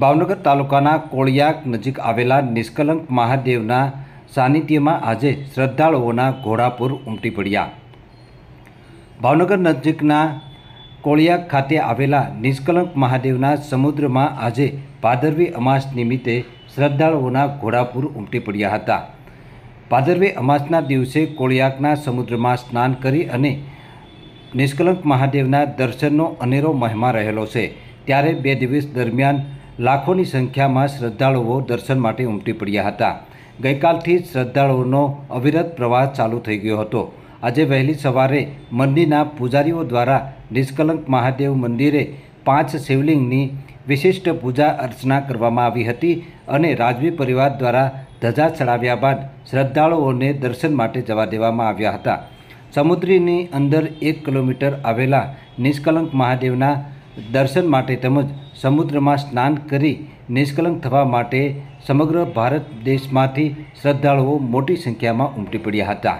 ભાવનગર તાલુકાના કોળિયાક નજીક આવેલા નિષ્કલંક મહાદેવના સાનિધ્યમાં આજે શ્રદ્ધાળુઓના ઘોડાપુર ઉમટી પડ્યા ભાવનગર નજીકના કોળિયાક ખાતે આવેલા નિષ્કલંક મહાદેવના સમુદ્રમાં આજે ભાદરવી અમાસ નિમિત્તે શ્રદ્ધાળુઓના ઘોડાપુર ઉમટી પડ્યા હતા ભાદરવી અમાસના દિવસે કોળિયાકના સમુદ્રમાં સ્નાન કરી અને નિષ્કલંક મહાદેવના દર્શનનો અનેરો મહિમા રહેલો છે ત્યારે બે દિવસ દરમિયાન લાખોની સંખ્યામાં શ્રદ્ધાળુઓ દર્શન માટે ઉમટી પડ્યા હતા ગઈકાલથી જ શ્રદ્ધાળુઓનો અવિરત પ્રવાસ ચાલુ થઈ ગયો હતો આજે વહેલી સવારે મંદિરના પૂજારીઓ દ્વારા નિષ્કલંક મહાદેવ મંદિરે પાંચ શિવલિંગની વિશિષ્ટ પૂજા અર્ચના કરવામાં આવી હતી અને રાજવી પરિવાર દ્વારા ધજા ચડાવ્યા બાદ શ્રદ્ધાળુઓને દર્શન માટે જવા દેવામાં આવ્યા હતા સમુદ્રની અંદર એક કિલોમીટર આવેલા નિષ્કલંક મહાદેવના દર્શન માટે તેમજ સમુદ્રમાં સ્નાન કરી નિષ્કલંક થવા માટે સમગ્ર ભારત દેશમાંથી શ્રદ્ધાળુઓ મોટી સંખ્યામાં ઉમટી પડ્યા હતા